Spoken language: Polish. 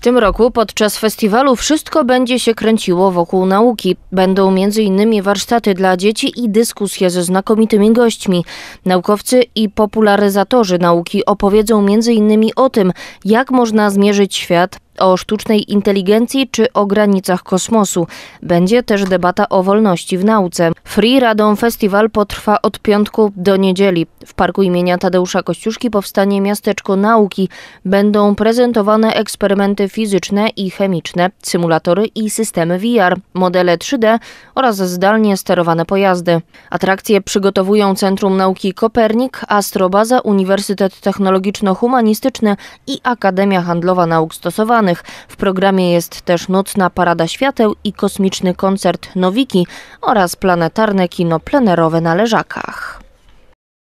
W tym roku podczas festiwalu wszystko będzie się kręciło wokół nauki. Będą m.in. warsztaty dla dzieci i dyskusje ze znakomitymi gośćmi. Naukowcy i popularyzatorzy nauki opowiedzą m.in. o tym, jak można zmierzyć świat, o sztucznej inteligencji czy o granicach kosmosu. Będzie też debata o wolności w nauce. Free Radom Festiwal potrwa od piątku do niedzieli. W parku imienia Tadeusza Kościuszki powstanie miasteczko nauki. Będą prezentowane eksperymenty fizyczne i chemiczne, symulatory i systemy VR, modele 3D oraz zdalnie sterowane pojazdy. Atrakcje przygotowują Centrum Nauki Kopernik, Astrobaza, Uniwersytet Technologiczno-Humanistyczny i Akademia Handlowa Nauk Stosowanych. W programie jest też nocna parada świateł i kosmiczny koncert Nowiki oraz planetarne kino plenerowe na leżakach.